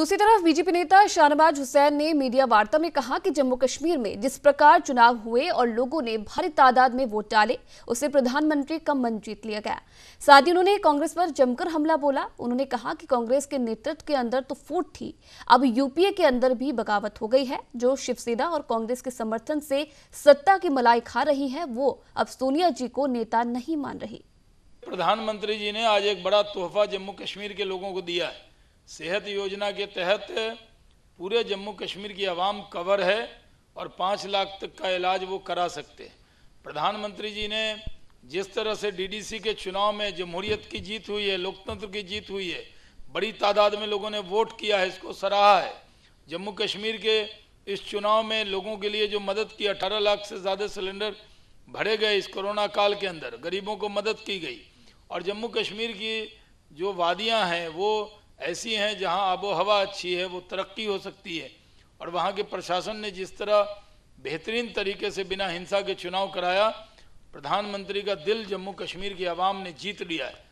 दूसरी तरफ बीजेपी नेता शाहनवाज हुसैन ने मीडिया वार्ता में कहा कि जम्मू कश्मीर में जिस प्रकार चुनाव हुए और लोगों ने भारी तादाद में वोट डाले उसे प्रधानमंत्री का मन जीत लिया गया साथ ही उन्होंने कांग्रेस पर जमकर हमला बोला उन्होंने कहा कि कांग्रेस के नेतृत्व के अंदर तो फूट थी अब यूपीए के अंदर भी बगावत हो गई है जो शिवसेना और कांग्रेस के समर्थन से सत्ता की मलाई खा रही है वो अब सोनिया जी को नेता नहीं मान रही प्रधानमंत्री जी ने आज एक बड़ा तोहफा जम्मू कश्मीर के लोगों को दिया है सेहत योजना के तहत पूरे जम्मू कश्मीर की आवाम कवर है और पाँच लाख तक का इलाज वो करा सकते हैं प्रधानमंत्री जी ने जिस तरह से डीडीसी के चुनाव में जमहूरियत की जीत हुई है लोकतंत्र की जीत हुई है बड़ी तादाद में लोगों ने वोट किया है इसको सराहा है जम्मू कश्मीर के इस चुनाव में लोगों के लिए जो मदद की 18 लाख से ज़्यादा सिलेंडर भरे गए इस कोरोना काल के अंदर गरीबों को मदद की गई और जम्मू कश्मीर की जो वादियाँ हैं वो ऐसी हैं जहां आबो हवा अच्छी है वो तरक्की हो सकती है और वहां के प्रशासन ने जिस तरह बेहतरीन तरीके से बिना हिंसा के चुनाव कराया प्रधानमंत्री का दिल जम्मू कश्मीर की आवाम ने जीत लिया है